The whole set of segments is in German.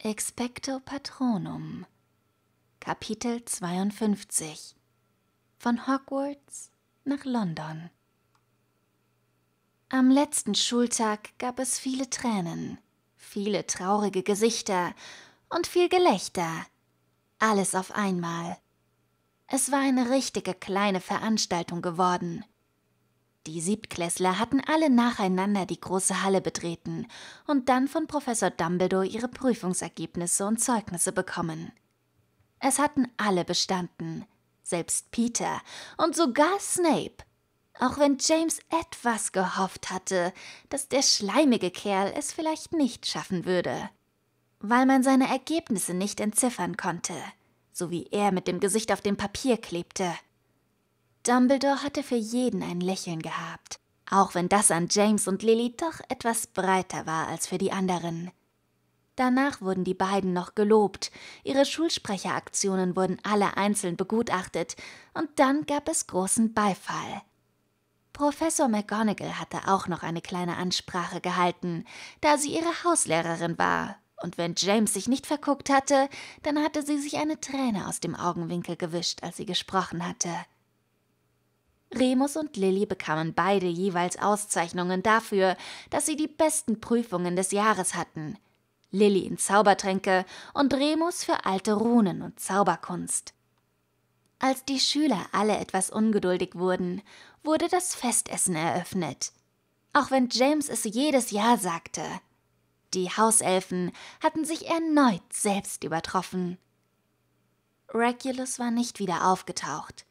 Expecto Patronum Kapitel 52 Von Hogwarts nach London Am letzten Schultag gab es viele Tränen, viele traurige Gesichter und viel Gelächter. Alles auf einmal. Es war eine richtige kleine Veranstaltung geworden – die Siebtklässler hatten alle nacheinander die große Halle betreten und dann von Professor Dumbledore ihre Prüfungsergebnisse und Zeugnisse bekommen. Es hatten alle bestanden, selbst Peter und sogar Snape, auch wenn James etwas gehofft hatte, dass der schleimige Kerl es vielleicht nicht schaffen würde, weil man seine Ergebnisse nicht entziffern konnte, so wie er mit dem Gesicht auf dem Papier klebte. Dumbledore hatte für jeden ein Lächeln gehabt, auch wenn das an James und Lily doch etwas breiter war als für die anderen. Danach wurden die beiden noch gelobt, ihre Schulsprecheraktionen wurden alle einzeln begutachtet und dann gab es großen Beifall. Professor McGonagall hatte auch noch eine kleine Ansprache gehalten, da sie ihre Hauslehrerin war, und wenn James sich nicht verguckt hatte, dann hatte sie sich eine Träne aus dem Augenwinkel gewischt, als sie gesprochen hatte. Remus und Lilly bekamen beide jeweils Auszeichnungen dafür, dass sie die besten Prüfungen des Jahres hatten. Lilly in Zaubertränke und Remus für alte Runen und Zauberkunst. Als die Schüler alle etwas ungeduldig wurden, wurde das Festessen eröffnet. Auch wenn James es jedes Jahr sagte. Die Hauselfen hatten sich erneut selbst übertroffen. Regulus war nicht wieder aufgetaucht.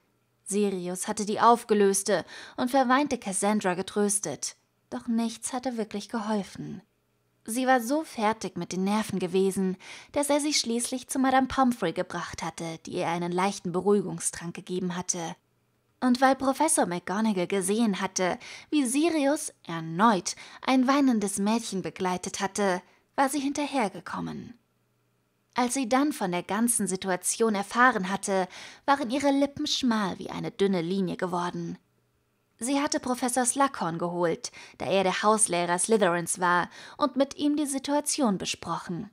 Sirius hatte die aufgelöste und verweinte Cassandra getröstet. Doch nichts hatte wirklich geholfen. Sie war so fertig mit den Nerven gewesen, dass er sie schließlich zu Madame Pomfrey gebracht hatte, die ihr einen leichten Beruhigungstrank gegeben hatte. Und weil Professor McGonagall gesehen hatte, wie Sirius erneut ein weinendes Mädchen begleitet hatte, war sie hinterhergekommen. Als sie dann von der ganzen Situation erfahren hatte, waren ihre Lippen schmal wie eine dünne Linie geworden. Sie hatte Professor Slughorn geholt, da er der Hauslehrer Slytherins war, und mit ihm die Situation besprochen.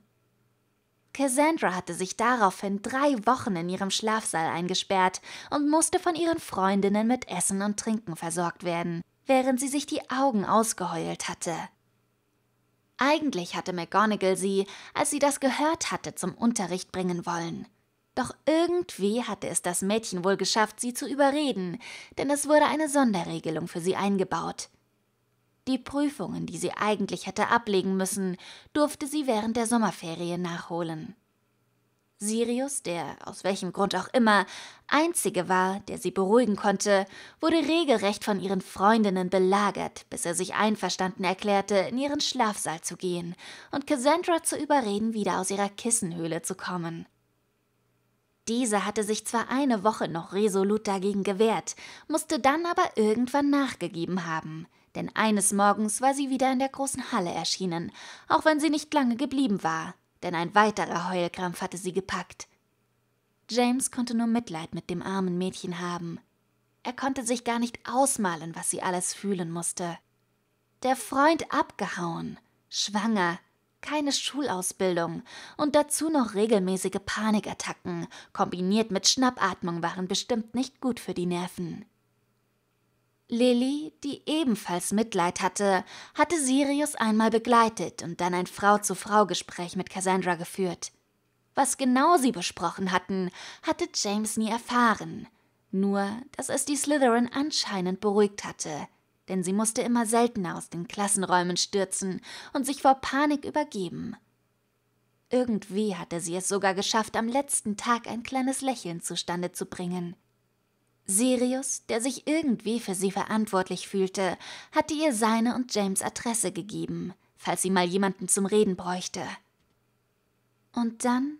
Cassandra hatte sich daraufhin drei Wochen in ihrem Schlafsaal eingesperrt und musste von ihren Freundinnen mit Essen und Trinken versorgt werden, während sie sich die Augen ausgeheult hatte. Eigentlich hatte McGonagall sie, als sie das gehört hatte, zum Unterricht bringen wollen. Doch irgendwie hatte es das Mädchen wohl geschafft, sie zu überreden, denn es wurde eine Sonderregelung für sie eingebaut. Die Prüfungen, die sie eigentlich hätte ablegen müssen, durfte sie während der Sommerferien nachholen. Sirius, der aus welchem Grund auch immer einzige war, der sie beruhigen konnte, wurde regelrecht von ihren Freundinnen belagert, bis er sich einverstanden erklärte, in ihren Schlafsaal zu gehen und Cassandra zu überreden, wieder aus ihrer Kissenhöhle zu kommen. Diese hatte sich zwar eine Woche noch resolut dagegen gewehrt, musste dann aber irgendwann nachgegeben haben, denn eines Morgens war sie wieder in der großen Halle erschienen, auch wenn sie nicht lange geblieben war denn ein weiterer Heulkrampf hatte sie gepackt. James konnte nur Mitleid mit dem armen Mädchen haben. Er konnte sich gar nicht ausmalen, was sie alles fühlen musste. Der Freund abgehauen, schwanger, keine Schulausbildung und dazu noch regelmäßige Panikattacken, kombiniert mit Schnappatmung, waren bestimmt nicht gut für die Nerven. Lilly, die ebenfalls Mitleid hatte, hatte Sirius einmal begleitet und dann ein Frau-zu-Frau-Gespräch mit Cassandra geführt. Was genau sie besprochen hatten, hatte James nie erfahren. Nur, dass es die Slytherin anscheinend beruhigt hatte, denn sie musste immer seltener aus den Klassenräumen stürzen und sich vor Panik übergeben. Irgendwie hatte sie es sogar geschafft, am letzten Tag ein kleines Lächeln zustande zu bringen. Sirius, der sich irgendwie für sie verantwortlich fühlte, hatte ihr seine und James Adresse gegeben, falls sie mal jemanden zum Reden bräuchte. Und dann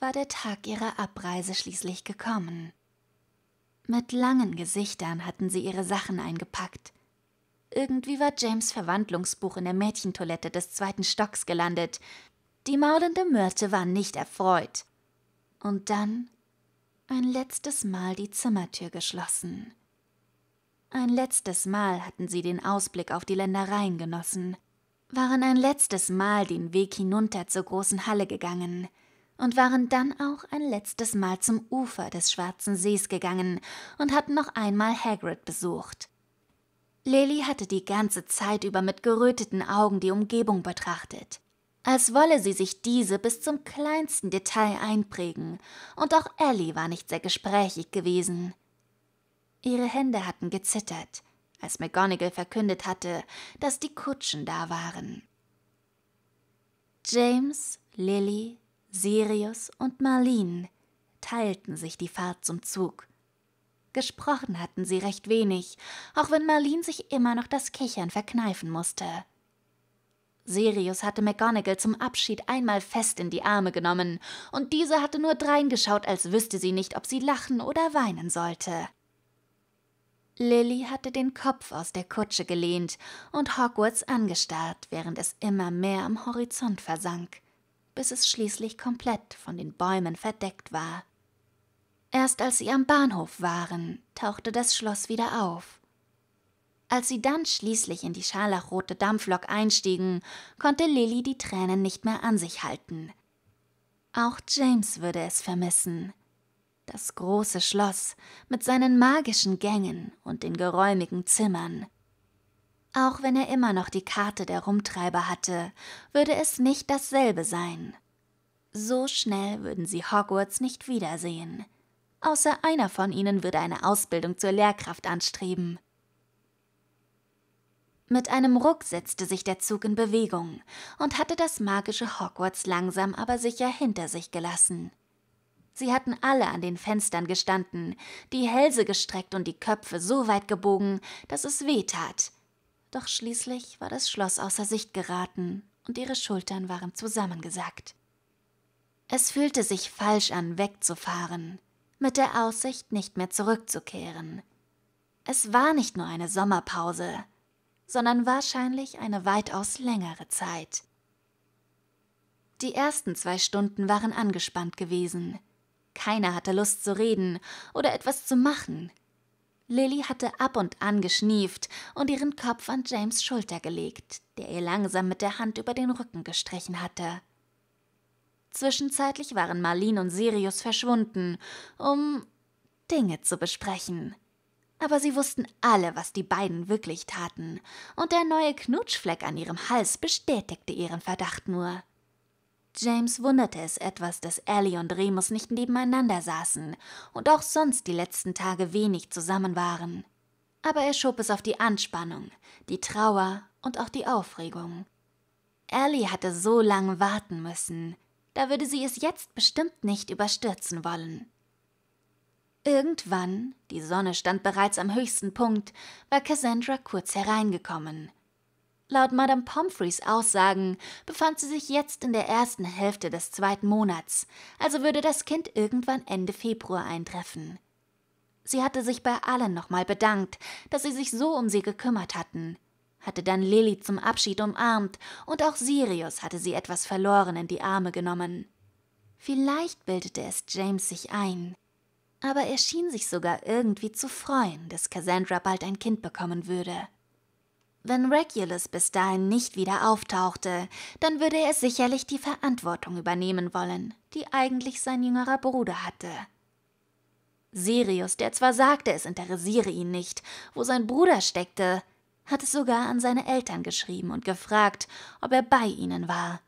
war der Tag ihrer Abreise schließlich gekommen. Mit langen Gesichtern hatten sie ihre Sachen eingepackt. Irgendwie war James Verwandlungsbuch in der Mädchentoilette des zweiten Stocks gelandet. Die maulende Myrte war nicht erfreut. Und dann ein letztes Mal die Zimmertür geschlossen. Ein letztes Mal hatten sie den Ausblick auf die Ländereien genossen, waren ein letztes Mal den Weg hinunter zur großen Halle gegangen und waren dann auch ein letztes Mal zum Ufer des Schwarzen Sees gegangen und hatten noch einmal Hagrid besucht. Lily hatte die ganze Zeit über mit geröteten Augen die Umgebung betrachtet als wolle sie sich diese bis zum kleinsten Detail einprägen, und auch Ellie war nicht sehr gesprächig gewesen. Ihre Hände hatten gezittert, als McGonagall verkündet hatte, dass die Kutschen da waren. James, Lily, Sirius und Marlene teilten sich die Fahrt zum Zug. Gesprochen hatten sie recht wenig, auch wenn Marlene sich immer noch das Kichern verkneifen musste. Sirius hatte McGonagall zum Abschied einmal fest in die Arme genommen, und diese hatte nur dreingeschaut, als wüsste sie nicht, ob sie lachen oder weinen sollte. Lilly hatte den Kopf aus der Kutsche gelehnt und Hogwarts angestarrt, während es immer mehr am Horizont versank, bis es schließlich komplett von den Bäumen verdeckt war. Erst als sie am Bahnhof waren, tauchte das Schloss wieder auf. Als sie dann schließlich in die scharlachrote Dampflok einstiegen, konnte Lily die Tränen nicht mehr an sich halten. Auch James würde es vermissen. Das große Schloss mit seinen magischen Gängen und den geräumigen Zimmern. Auch wenn er immer noch die Karte der Rumtreiber hatte, würde es nicht dasselbe sein. So schnell würden sie Hogwarts nicht wiedersehen. Außer einer von ihnen würde eine Ausbildung zur Lehrkraft anstreben. Mit einem Ruck setzte sich der Zug in Bewegung und hatte das magische Hogwarts langsam aber sicher hinter sich gelassen. Sie hatten alle an den Fenstern gestanden, die Hälse gestreckt und die Köpfe so weit gebogen, dass es weh tat. Doch schließlich war das Schloss außer Sicht geraten und ihre Schultern waren zusammengesackt. Es fühlte sich falsch an, wegzufahren, mit der Aussicht, nicht mehr zurückzukehren. Es war nicht nur eine Sommerpause, sondern wahrscheinlich eine weitaus längere Zeit. Die ersten zwei Stunden waren angespannt gewesen. Keiner hatte Lust zu reden oder etwas zu machen. Lilly hatte ab und an geschnieft und ihren Kopf an James Schulter gelegt, der ihr langsam mit der Hand über den Rücken gestrichen hatte. Zwischenzeitlich waren Marlene und Sirius verschwunden, um Dinge zu besprechen aber sie wussten alle, was die beiden wirklich taten, und der neue Knutschfleck an ihrem Hals bestätigte ihren Verdacht nur. James wunderte es etwas, dass Ellie und Remus nicht nebeneinander saßen und auch sonst die letzten Tage wenig zusammen waren. Aber er schob es auf die Anspannung, die Trauer und auch die Aufregung. Ellie hatte so lange warten müssen, da würde sie es jetzt bestimmt nicht überstürzen wollen. Irgendwann, die Sonne stand bereits am höchsten Punkt, war Cassandra kurz hereingekommen. Laut Madame Pomphreys Aussagen befand sie sich jetzt in der ersten Hälfte des zweiten Monats, also würde das Kind irgendwann Ende Februar eintreffen. Sie hatte sich bei allen nochmal bedankt, dass sie sich so um sie gekümmert hatten, hatte dann Lilly zum Abschied umarmt und auch Sirius hatte sie etwas verloren in die Arme genommen. Vielleicht bildete es James sich ein aber er schien sich sogar irgendwie zu freuen, dass Cassandra bald ein Kind bekommen würde. Wenn Regulus bis dahin nicht wieder auftauchte, dann würde er sicherlich die Verantwortung übernehmen wollen, die eigentlich sein jüngerer Bruder hatte. Sirius, der zwar sagte, es interessiere ihn nicht, wo sein Bruder steckte, hatte sogar an seine Eltern geschrieben und gefragt, ob er bei ihnen war.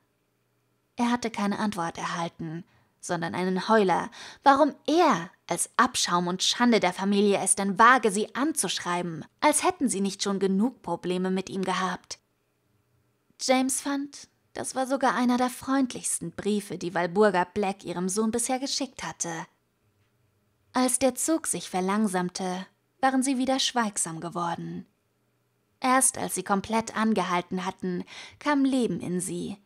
Er hatte keine Antwort erhalten, sondern einen Heuler, warum er als Abschaum und Schande der Familie es denn wage, sie anzuschreiben, als hätten sie nicht schon genug Probleme mit ihm gehabt. James fand, das war sogar einer der freundlichsten Briefe, die Walburga Black ihrem Sohn bisher geschickt hatte. Als der Zug sich verlangsamte, waren sie wieder schweigsam geworden. Erst als sie komplett angehalten hatten, kam Leben in sie,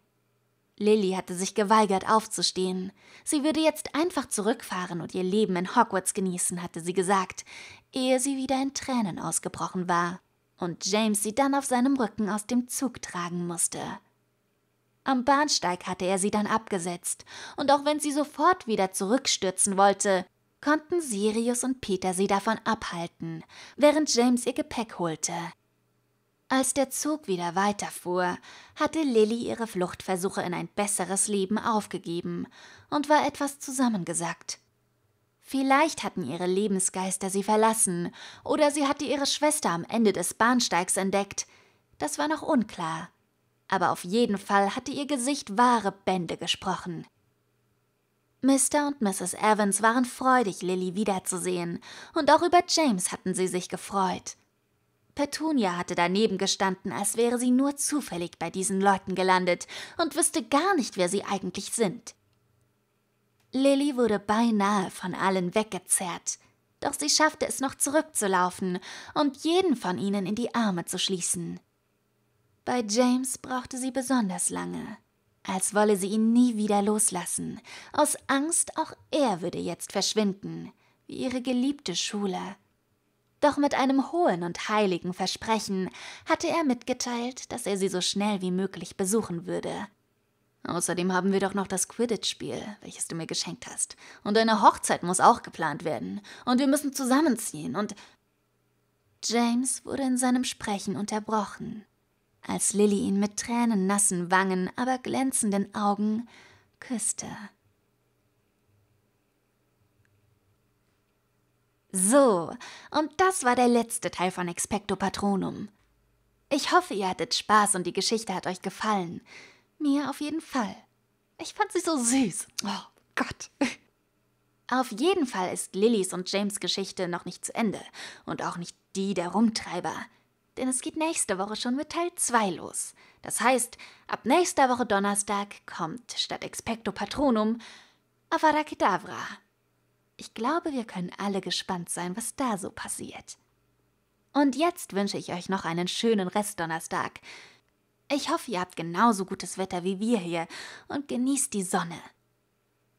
Lilly hatte sich geweigert, aufzustehen. Sie würde jetzt einfach zurückfahren und ihr Leben in Hogwarts genießen, hatte sie gesagt, ehe sie wieder in Tränen ausgebrochen war und James sie dann auf seinem Rücken aus dem Zug tragen musste. Am Bahnsteig hatte er sie dann abgesetzt, und auch wenn sie sofort wieder zurückstürzen wollte, konnten Sirius und Peter sie davon abhalten, während James ihr Gepäck holte. Als der Zug wieder weiterfuhr, hatte Lilly ihre Fluchtversuche in ein besseres Leben aufgegeben und war etwas zusammengesackt. Vielleicht hatten ihre Lebensgeister sie verlassen oder sie hatte ihre Schwester am Ende des Bahnsteigs entdeckt. Das war noch unklar. Aber auf jeden Fall hatte ihr Gesicht wahre Bände gesprochen. Mr. und Mrs. Evans waren freudig, Lilly wiederzusehen, und auch über James hatten sie sich gefreut. Petunia hatte daneben gestanden, als wäre sie nur zufällig bei diesen Leuten gelandet und wüsste gar nicht, wer sie eigentlich sind. Lilly wurde beinahe von allen weggezerrt, doch sie schaffte es noch zurückzulaufen und jeden von ihnen in die Arme zu schließen. Bei James brauchte sie besonders lange, als wolle sie ihn nie wieder loslassen, aus Angst, auch er würde jetzt verschwinden, wie ihre geliebte Schule, doch mit einem hohen und heiligen Versprechen hatte er mitgeteilt, dass er sie so schnell wie möglich besuchen würde. Außerdem haben wir doch noch das Quidditch-Spiel, welches du mir geschenkt hast. Und eine Hochzeit muss auch geplant werden. Und wir müssen zusammenziehen und. James wurde in seinem Sprechen unterbrochen, als Lilly ihn mit tränennassen Wangen, aber glänzenden Augen küsste. So, und das war der letzte Teil von Expecto Patronum. Ich hoffe, ihr hattet Spaß und die Geschichte hat euch gefallen. Mir auf jeden Fall. Ich fand sie so süß. Oh Gott. Auf jeden Fall ist Lillys und James Geschichte noch nicht zu Ende und auch nicht die der Rumtreiber. Denn es geht nächste Woche schon mit Teil 2 los. Das heißt, ab nächster Woche Donnerstag kommt statt Expecto Patronum Avada Kedavra. Ich glaube, wir können alle gespannt sein, was da so passiert. Und jetzt wünsche ich euch noch einen schönen Restdonnerstag. Ich hoffe, ihr habt genauso gutes Wetter wie wir hier und genießt die Sonne.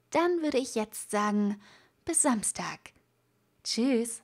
Dann würde ich jetzt sagen, bis Samstag. Tschüss.